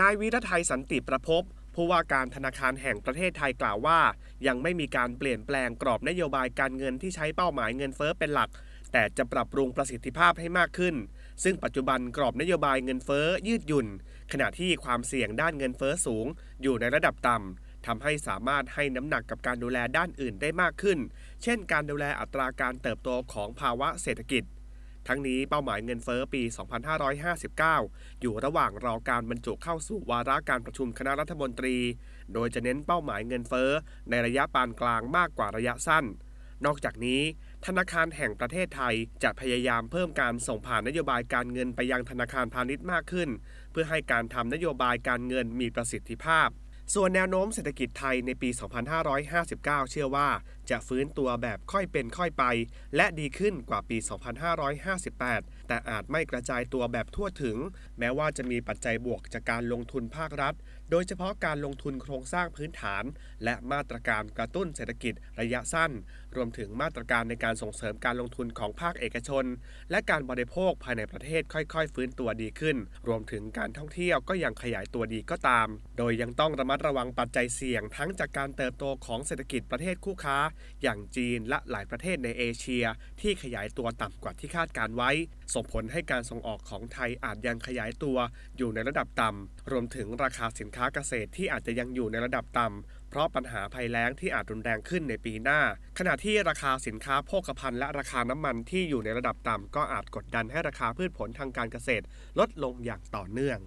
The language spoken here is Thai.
นายวิรไทยสันติประพบผู้ว่าการธนาคารแห่งประเทศไทยกล่าวว่า ยังไม่มีการเปลี่ยนแปลง กรอบนโยบายการเงินที่ใช้เป้าหมายเงินเฟ้อเป็นหลัก แต่จะปรับปรุงประสิทธิภาพให้มากขึ้น ซึ่งปัจจุบันกรอบนโยบายเงินเฟ้อยืดหยุ่น ขณะที่ความเสี่ยงด้านเงินเฟ้อสูงอยู่ในระดับต่ำทำให้สามารถให้น้ำหนักกับการดูแลด้านอื่นได้มากขึ้น เช่น การดูแลอัตราการเติบโตของภาวะเศรษฐกิจทั้งนี้เป้าหมายเงินเฟ้อปี 2559 อยู่ระหว่างรอการบรรจุเข้าสู่วาระการประชุมคณะรัฐมนตรี โดยจะเน้นเป้าหมายเงินเฟ้อในระยะปานกลางมากกว่าระยะสั้น นอกจากนี้ ธนาคารแห่งประเทศไทย จะพยายามเพิ่มการส่งผ่านนโยบายการเงินไปยังธนาคารพาณิชย์มากขึ้น เพื่อให้การทำนโยบายการเงินมีประสิทธิภาพ ส่วนแนวโน้มเศรษฐกิจไทยในปี 2559 เชื่อว่าจะฟื้นตัวแบบค่อยเป็นค่อยไป และดีขึ้นกว่าปี 2558 แต่อาจไม่กระจายตัวแบบทั่วถึงแม้ว่าจะมีปัจจัยบวกจากการลงทุนภาครัฐ โดยเฉพาะการลงทุนโครงสร้างพื้นฐาน และมาตรการกระตุ้นเศรษฐกิจระยะสั้น รวมถึงมาตรการในการส่งเสริมการลงทุนของภาคเอกชน และการบริโภคภายในประเทศค่อยๆ ฟื้นตัวดีขึ้น รวมถึงการท่องเที่ยวก็ยังขยายตัวดีก็ตาม โดยยังต้องระมัดระวังปัจจัยเสี่ยง ทั้งจากการเติบโตของเศรษฐกิจประเทศคู่ค้าอย่างจีนและหลายประเทศในเอเชียที่ขยายตัวต่ำกว่าที่คาดการไว้ ส่งผลให้การส่งออกของไทยอาจยังขยายตัว อยู่ในระดับต่ำรวมถึงราคาสินค้าเกษตรที่อาจจะยังอยู่ในระดับต่ำเพราะปัญหาภัยแล้งที่อาจรุนแรงขึ้นในปีหน้า ขณะที่ราคาสินค้าโภคภัณฑ์และราคาน้ำมันที่อยู่ในระดับต่ำก็อาจกดดันให้ราคาพืชผลทางการเกษตร ลดลงอย่างต่อเนื่อง